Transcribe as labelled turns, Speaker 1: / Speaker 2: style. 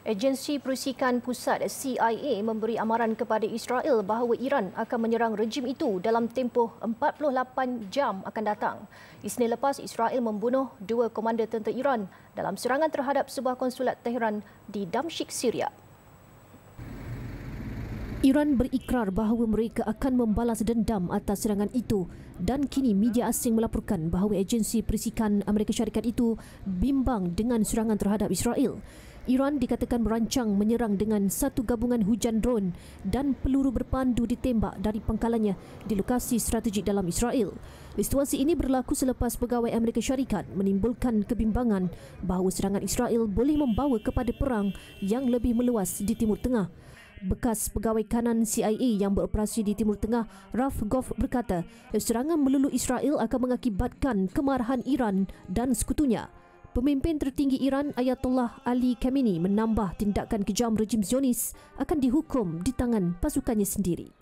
Speaker 1: Agensi Perusikan Pusat CIA memberi amaran kepada Israel bahawa Iran akan menyerang rejim itu dalam tempoh 48 jam akan datang. Isnin lepas, Israel membunuh dua komander tentera Iran dalam serangan terhadap sebuah konsulat Tehran di Damsyik, Syria.
Speaker 2: Iran berikrar bahawa mereka akan membalas dendam atas serangan itu dan kini media asing melaporkan bahawa agensi perisikan Amerika Syarikat itu bimbang dengan serangan terhadap Israel. Israel Iran dikatakan merancang menyerang dengan satu gabungan hujan drone dan peluru berpandu ditembak dari pangkalannya di lokasi strategik dalam Israel. Situasi ini berlaku selepas pegawai Amerika Syarikat menimbulkan kebimbangan bahawa serangan Israel boleh membawa kepada perang yang lebih meluas di Timur Tengah. Bekas pegawai kanan CIA yang beroperasi di Timur Tengah, Raf Goff berkata, serangan melulu Israel akan mengakibatkan kemarahan Iran dan sekutunya. Pemimpin tertinggi Iran Ayatollah Ali Khamenei menambah tindakan kejam rejim Zionis akan dihukum di tangan pasukannya sendiri.